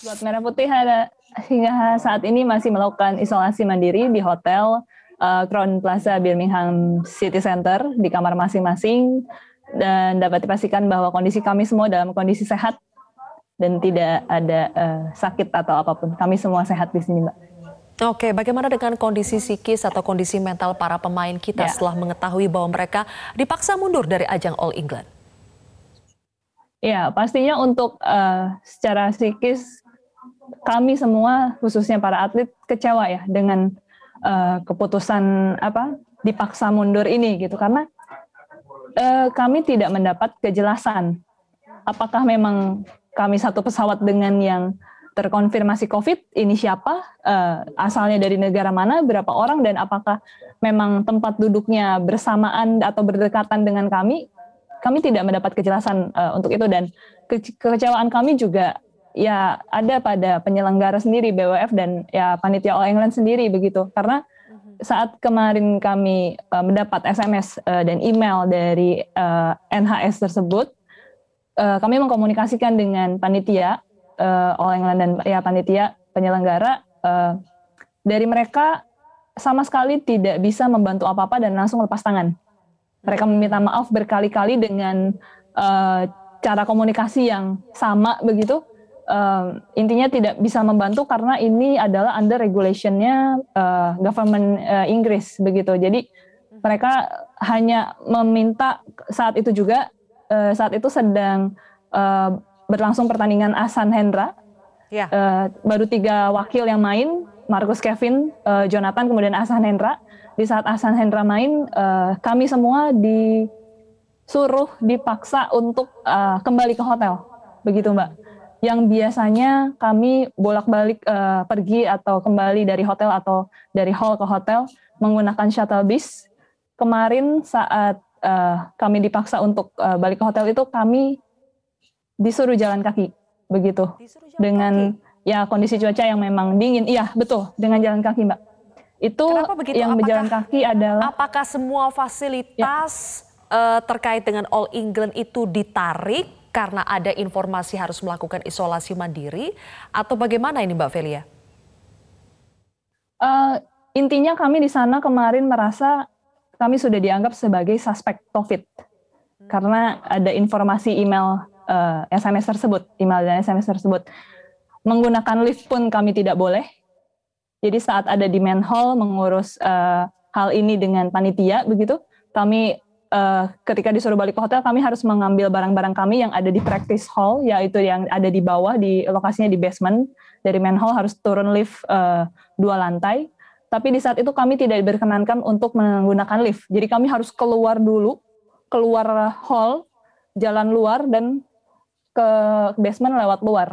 Buat Merah Putih ada, hingga saat ini masih melakukan isolasi mandiri di hotel uh, Crown Plaza Birmingham City Center di kamar masing-masing dan dapat dipastikan bahwa kondisi kami semua dalam kondisi sehat dan tidak ada uh, sakit atau apapun. Kami semua sehat di sini, Mbak. Oke, bagaimana dengan kondisi psikis atau kondisi mental para pemain kita ya. setelah mengetahui bahwa mereka dipaksa mundur dari ajang All England? Ya, pastinya untuk uh, secara psikis kami semua khususnya para atlet kecewa ya dengan uh, keputusan apa dipaksa mundur ini gitu karena uh, kami tidak mendapat kejelasan apakah memang kami satu pesawat dengan yang terkonfirmasi COVID ini siapa, uh, asalnya dari negara mana, berapa orang, dan apakah memang tempat duduknya bersamaan atau berdekatan dengan kami, kami tidak mendapat kejelasan uh, untuk itu dan ke kekecewaan kami juga ya ada pada penyelenggara sendiri BWF dan ya panitia All England sendiri begitu karena mhm. saat kemarin kami uh, mendapat SMS uh, e, dan email dari uh, e, NHS tersebut uh, kami mengkomunikasikan dengan panitia uh, All England dan ya panitia penyelenggara uh, dari mereka sama sekali tidak bisa membantu apa-apa dan langsung lepas tangan. Mereka mhm. meminta maaf berkali-kali dengan uh, cara komunikasi yang sama begitu uh, intinya tidak bisa membantu karena ini adalah under regulationnya uh, government uh, Inggris begitu. Jadi mhm. mereka hanya meminta saat itu juga uh, saat itu sedang uh, berlangsung pertandingan Asan Hendra. Ya. Uh, baru tiga wakil yang main, Markus Kevin, uh, Jonathan, kemudian Asan Hendra. Di saat Asan Hendra main, uh, kami semua disuruh dipaksa untuk uh, kembali ke hotel, begitu Mbak yang biasanya kami bolak-balik uh, pergi atau kembali dari hotel atau dari hall ke hotel menggunakan shuttle bus. Kemarin saat uh, kami dipaksa untuk uh, balik ke hotel itu kami disuruh jalan kaki begitu jalan dengan kaki. ya kondisi cuaca yang memang dingin. Iya, betul, dengan jalan kaki, Mbak. Itu yang apakah, berjalan kaki adalah apakah semua fasilitas ya. uh, terkait dengan All England itu ditarik karena ada informasi harus melakukan isolasi mandiri atau bagaimana ini Mbak Velia? Uh, intinya kami di sana kemarin merasa kami sudah dianggap sebagai suspek COVID karena ada informasi email uh, eh, SMS tersebut, email dan SMS tersebut. Menggunakan lift pun kami tidak boleh. Jadi saat ada di main hall mengurus uh, hal ini dengan panitia begitu, kami uh, ketika disuruh balik ke hotel kami harus mengambil barang-barang kami yang ada di practice hall yaitu yang ada di bawah di lokasinya di basement dari main hall harus turun lift uh, dua lantai tapi di saat itu kami tidak diperkenankan untuk menggunakan lift jadi kami harus keluar dulu keluar hall jalan luar dan ke basement lewat luar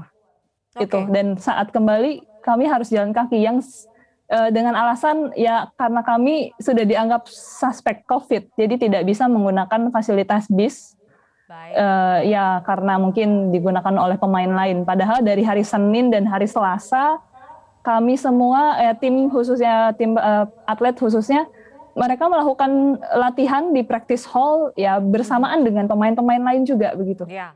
okay. itu dan saat kembali kami harus jalan kaki yang Eh, dengan alasan ya karena kami sudah dianggap suspek COVID, jadi tidak bisa menggunakan fasilitas bis. Baik. Uh, ya karena mungkin digunakan oleh pemain lain. Padahal dari hari Senin dan hari Selasa kami semua eh, tim khususnya tim uh, atlet khususnya mereka melakukan latihan di practice hall ya bersamaan dengan pemain-pemain lain juga begitu. Ya.